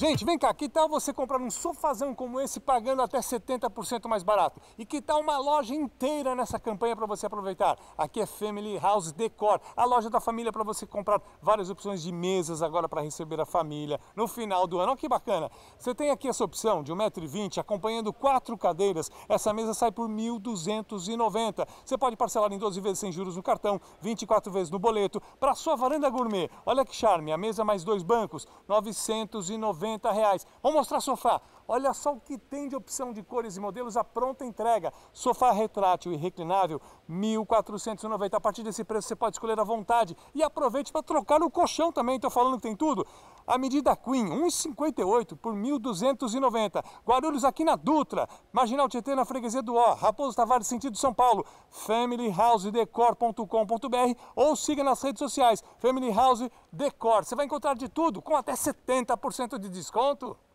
Gente, vem cá, que tal você comprar um sofazão como esse pagando até 70% mais barato? E que tal uma loja inteira nessa campanha para você aproveitar? Aqui é Family House Decor, a loja da família para você comprar várias opções de mesas agora para receber a família no final do ano. Olha que bacana! Você tem aqui essa opção de 1,20m acompanhando quatro cadeiras. Essa mesa sai por 1.290. Você pode parcelar em 12 vezes sem juros no cartão, 24 vezes no boleto. Para sua varanda gourmet, olha que charme, a mesa mais dois bancos, 990 90 reais. Vamos mostrar sofá. Olha só o que tem de opção de cores e modelos à pronta entrega. Sofá retrátil e reclinável, 1.490. A partir desse preço você pode escolher à vontade. E aproveite para trocar o colchão também. Estou falando que tem tudo. A medida Queen, 1,58 por 1.290. Guarulhos aqui na Dutra, Marginal Tietê na Freguesia do Ó, Raposo Tavares sentido São Paulo, familyhousedecor.com.br ou siga nas redes sociais Family House Decor. Você vai encontrar de tudo com até 70% de desconto.